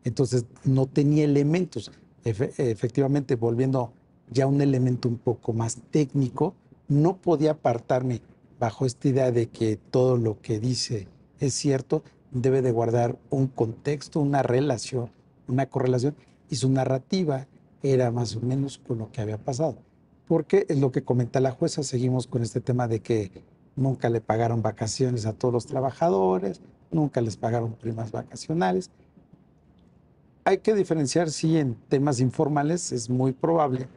Entonces no tenía elementos. efectivamente, volviendo ya un elemento un poco más técnico, no podía apartarme bajo esta idea de que todo lo que dice es cierto, debe de guardar un contexto, una relación, una correlación, y su narrativa era más o menos con lo que había pasado. Porque es lo que comenta la jueza, seguimos con este tema de que nunca le pagaron vacaciones a todos los trabajadores, nunca les pagaron primas vacacionales. Hay que diferenciar si sí, en temas informales es muy probable,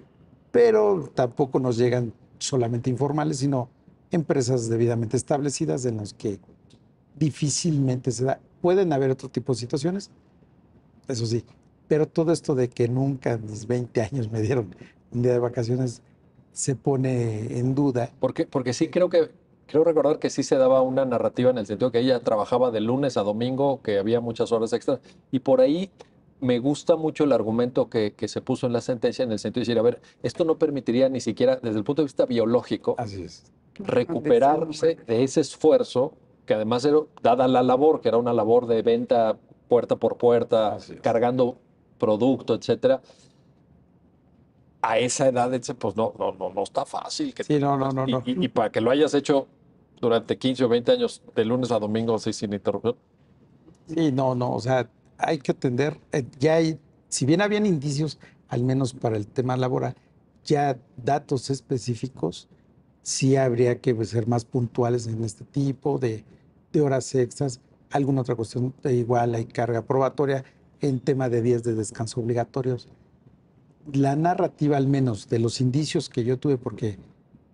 pero tampoco nos llegan solamente informales, sino empresas debidamente establecidas en las que difícilmente se da. Pueden haber otro tipo de situaciones, eso sí, pero todo esto de que nunca en mis 20 años me dieron un día de vacaciones se pone en duda. Porque, porque sí creo que, creo recordar que sí se daba una narrativa en el sentido que ella trabajaba de lunes a domingo, que había muchas horas extras, y por ahí me gusta mucho el argumento que, que, se puso en la sentencia en el sentido de decir, a ver, esto no permitiría ni siquiera desde el punto de vista biológico Así es. recuperarse de ese esfuerzo que además era, dada la labor, que era una labor de venta puerta por puerta, cargando producto, etcétera. A esa edad, pues no, no, no, no está fácil. Que sí, no, no, no, y para que lo hayas hecho durante 15 o 20 años, de lunes a domingo, así sin interrupción? Sí, no, no, o sea, hay que atender, eh, ya hay, si bien habían indicios, al menos para el tema laboral, ya datos específicos, sí habría que pues, ser más puntuales en este tipo de, de horas extras, alguna otra cuestión, eh, igual hay carga probatoria en tema de días de descanso obligatorios. La narrativa, al menos, de los indicios que yo tuve, porque,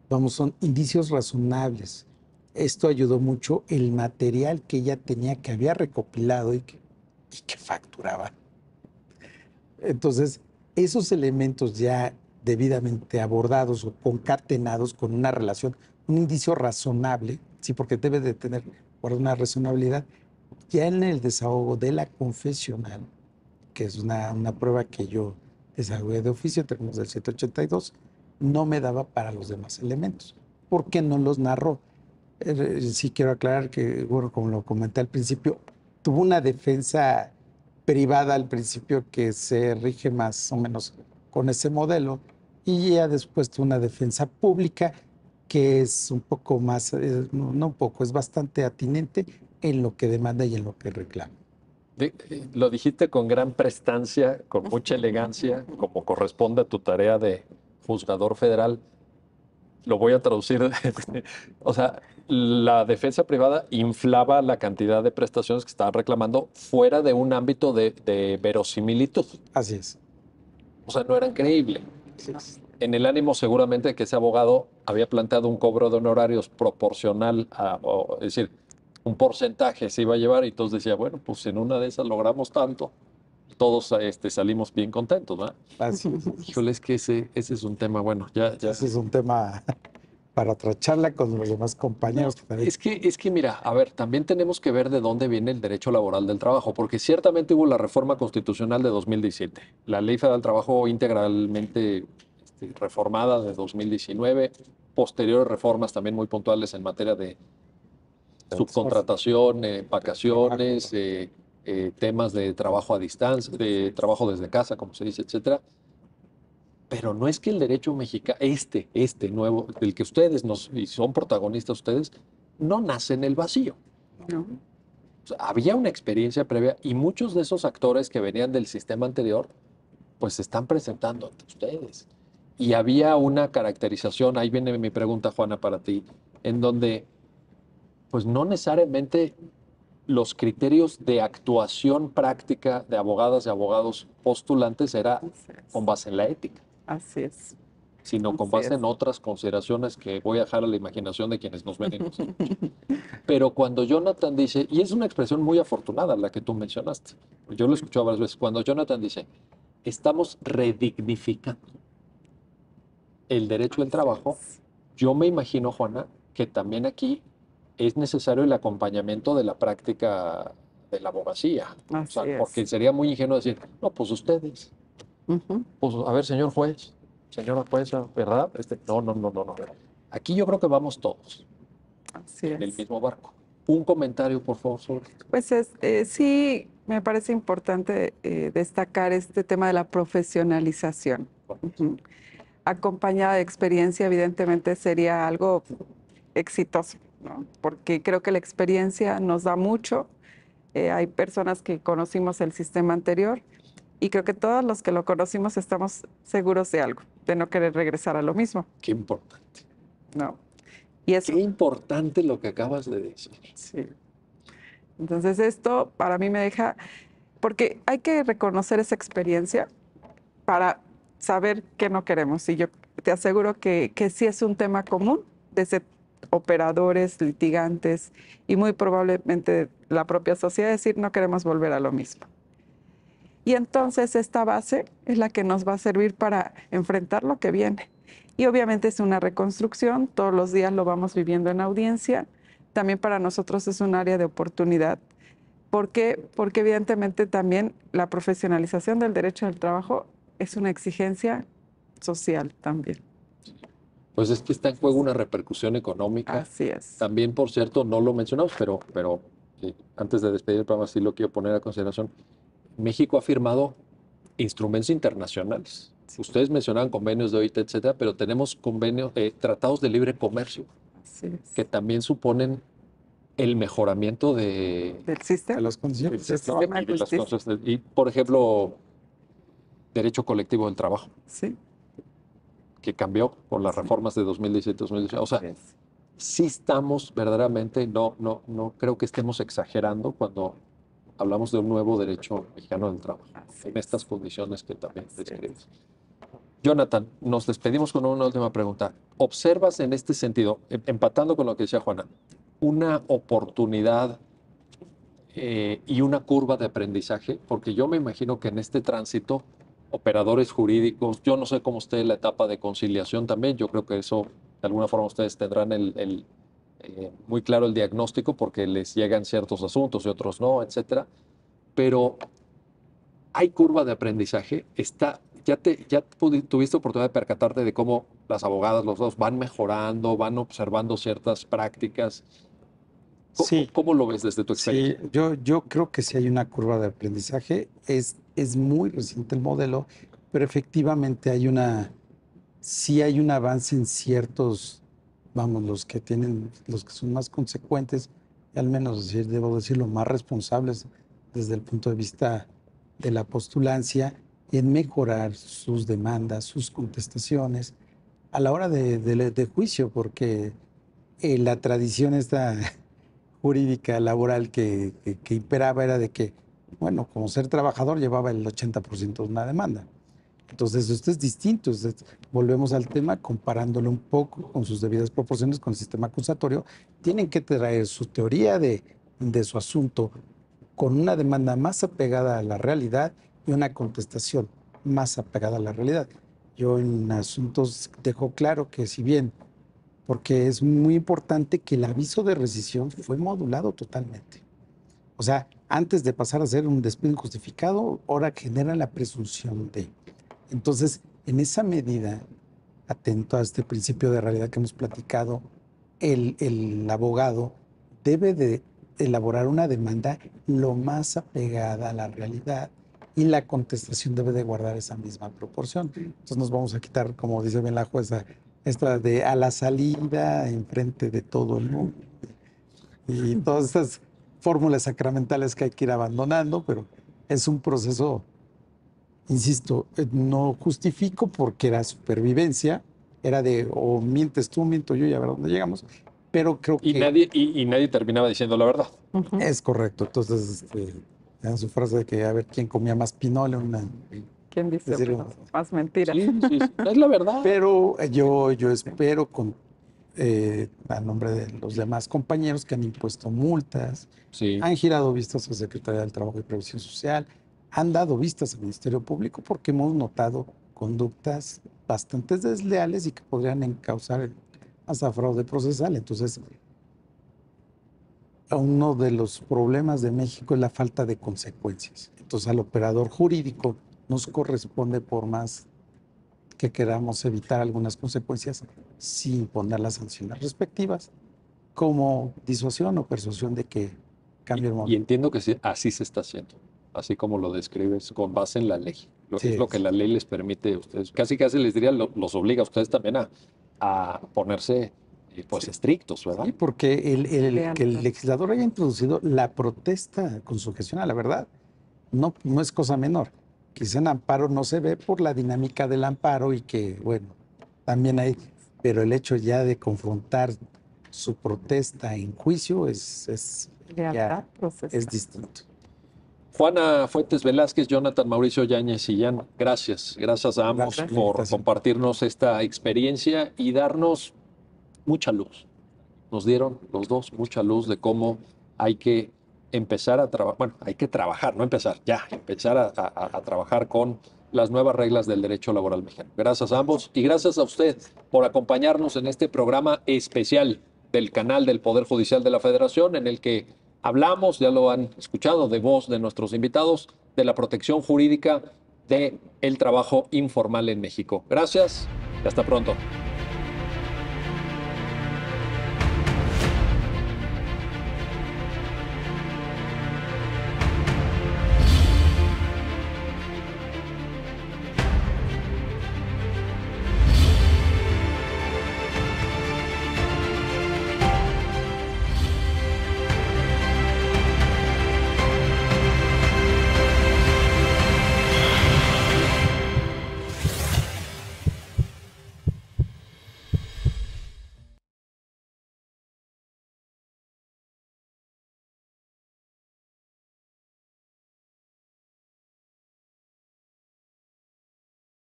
vamos, son indicios razonables, esto ayudó mucho el material que ella tenía, que había recopilado y que, que facturaba. Entonces, esos elementos ya debidamente abordados o concatenados con una relación, un indicio razonable, sí, porque debe de tener una razonabilidad, ya en el desahogo de la confesional, que es una, prueba que yo desahogué de oficio en términos del 782, no me daba para los demás elementos, porque no los narró sí quiero aclarar que, bueno, como lo comenté al principio, tuvo una defensa privada al principio que se rige más o menos con ese modelo y ya después tuvo una defensa pública que es un poco más, eh, no un poco, es bastante atinente en lo que demanda y en lo que reclama. Eh, lo dijiste con gran prestancia, con mucha elegancia, como corresponde a tu tarea de juzgador federal lo voy a traducir, <laughs> este, o sea, la defensa privada inflaba la cantidad de prestaciones que estaban reclamando fuera de un ámbito de, verosimilitud. Así es. O sea, no era increíble. En el ánimo seguramente que ese abogado había planteado un cobro de honorarios proporcional a, es decir, un porcentaje se iba a llevar y entonces decía, bueno, pues en una de esas logramos tanto todos este, salimos bien contentos, ¿verdad? Así es. es que ese, ese es un tema, bueno, ya, ya. Ese es un tema <laughs> para otra charla con los demás compañeros. Es que, es que, mira, a ver, también tenemos que ver de dónde viene el derecho laboral del trabajo, porque ciertamente hubo la reforma constitucional de 2017, la ley federal del trabajo integralmente este, reformada de 2019, posteriores reformas también muy puntuales en materia de pues, subcontratación, eh, vacaciones, eh, temas de trabajo a distancia, de trabajo desde casa, como se dice, etcétera. Pero no es que el derecho mexicano, este, este nuevo, el que ustedes nos, son protagonistas ustedes, no nace en el vacío. había una experiencia previa y muchos de esos actores que venían del sistema anterior, pues se están presentando ante ustedes. Y había una caracterización, ahí viene mi pregunta, Juana, para ti, en donde, pues no necesariamente los criterios de actuación práctica de abogadas y abogados postulantes será con base en la ética. Así es. Sino con base en otras consideraciones que voy a dejar a la imaginación de quienes nos venimos. Pero cuando Jonathan dice, y es una expresión muy afortunada la que tú mencionaste, yo lo escucho varias veces, cuando Jonathan dice, estamos redignificando el derecho al trabajo, yo me imagino, Juana, que también aquí es necesario el acompañamiento de la práctica de la abogacía. O sea, porque sería muy ingenuo decir, no, pues ustedes. Pues a ver, señor juez, señora jueza, ¿verdad? Este, no, no, no, no, Aquí yo creo que vamos todos. en el mismo barco. Un comentario, por favor. Sobre... Pues eh, sí, me parece importante eh, destacar este tema de la profesionalización. Acompañada de experiencia, evidentemente, sería algo exitoso porque creo que la experiencia nos da mucho. Eh, hay personas que conocimos el sistema anterior y creo que todos los que lo conocimos estamos seguros de algo, de no querer regresar a lo mismo. Qué importante. No. Y eso, Qué importante lo que acabas de decir. Sí. Entonces esto para mí me deja, porque hay que reconocer esa experiencia para saber qué no queremos. Y yo te aseguro que, que sí es un tema común desde operadores, litigantes y muy probablemente la propia sociedad decir no queremos volver a lo mismo. Y entonces esta base es la que nos va a servir para enfrentar lo que viene. Y obviamente es una reconstrucción, todos los días lo vamos viviendo en audiencia. También para nosotros es un área de oportunidad. porque Porque evidentemente también la profesionalización del derecho del trabajo es una exigencia social también pues es que está en juego una repercusión económica. Así es. También, por cierto, no lo mencionamos, pero, pero antes de despedir el programa, sí lo quiero poner a consideración. México ha firmado instrumentos internacionales. Ustedes mencionaban convenios de OIT, etcétera, pero tenemos convenios, eh, tratados de libre comercio, que también suponen el mejoramiento de, del sistema. De las condiciones. y, y, por ejemplo, derecho colectivo del trabajo. Sí que cambió con las reformas de 2017 2018. O sea, sí estamos verdaderamente, no, no, no creo que estemos exagerando cuando hablamos de un nuevo derecho mexicano del trabajo, en estas condiciones que también Jonathan, nos despedimos con una última pregunta. ¿Observas en este sentido, em, empatando con lo que decía Juana, una oportunidad eh, y una curva de aprendizaje? Porque yo me imagino que en este tránsito operadores jurídicos. Yo no sé cómo esté la etapa de conciliación también. Yo creo que eso, de alguna forma, ustedes tendrán el, eh, muy claro el diagnóstico porque les llegan ciertos asuntos y otros no, etcétera. Pero hay curva de aprendizaje. Está, ya te, ya tuviste oportunidad de percatarte de cómo las abogadas, los dos, van mejorando, van observando ciertas prácticas. ¿Cómo, sí. ¿Cómo lo ves desde tu experiencia? yo, yo creo que sí hay una curva de aprendizaje. Es es muy reciente el modelo, pero efectivamente hay una, sí hay un avance en ciertos, vamos, los que tienen, los que son más consecuentes, al menos decir, debo decirlo, más responsables desde el punto de vista de la postulancia en mejorar sus demandas, sus contestaciones a la hora de, juicio, porque eh, la tradición esta <laughs> jurídica laboral que imperaba era de que bueno, como ser trabajador llevaba el 80% de una demanda. Entonces, esto es distinto. Volvemos al tema comparándolo un poco con sus debidas proporciones con el sistema acusatorio. Tienen que traer su teoría de, su asunto con una demanda más apegada a la realidad y una contestación más apegada a la realidad. Yo en asuntos dejo claro que si bien, porque es muy importante que el aviso de rescisión fue modulado totalmente. O sea, antes de pasar a ser un despido injustificado, ahora genera la presunción de. Entonces, en esa medida, atento a este principio de realidad que hemos platicado, el, el abogado debe de elaborar una demanda lo más apegada a la realidad y la contestación debe de guardar esa misma proporción. Entonces nos vamos a quitar, como dice bien la jueza, esta de a la salida, enfrente de todo el mundo y todas estas fórmulas sacramentales que hay que ir abandonando, pero es un proceso, insisto, eh, no justifico porque era supervivencia, era de o mientes tú, miento yo y a ver dónde llegamos, pero creo que... Nadie, y, nadie terminaba diciendo la verdad. Es correcto, entonces, este, en su frase de que a ver quién comía más pinole, una... ¿Quién dice más mentira? es la verdad. Pero yo, yo espero con eh, a nombre de los demás compañeros que han impuesto multas, han girado vistas a Secretaría del Trabajo y Previsión Social, han dado vistas al Ministerio Público porque hemos notado conductas bastante desleales y que podrían causar hasta fraude procesal. Entonces, uno de los problemas de México es la falta de consecuencias. Entonces, al operador jurídico nos corresponde, por más que queramos evitar algunas consecuencias, sin poner las sanciones respectivas, como disuasión o persuasión de que cambie el mundo Y entiendo que así se está haciendo, así como lo describes, con base en la ley. es lo que la ley les permite a ustedes. Casi casi les diría, los obliga a ustedes también a, ponerse eh, pues estrictos, ¿verdad? Sí, porque el, el, que el legislador haya introducido la protesta con sujeción a la verdad no, no es cosa menor. Quizá en amparo no se ve por la dinámica del amparo y que, bueno, también hay pero el hecho ya de confrontar su protesta en juicio es, es, distinto. Juana Fuentes Velázquez, Jonathan Mauricio Yáñez y Jan, gracias. Gracias a ambos por compartirnos esta experiencia y darnos mucha luz. Nos dieron los dos mucha luz de cómo hay que empezar a trabajar, bueno, hay que trabajar, no empezar, ya, empezar a trabajar con las nuevas reglas del derecho laboral mexicano. Gracias a ambos y gracias a usted por acompañarnos en este programa especial del canal del Poder Judicial de la Federación en el que hablamos, ya lo han escuchado de voz de nuestros invitados, de la protección jurídica del el trabajo informal en México. Gracias y hasta pronto.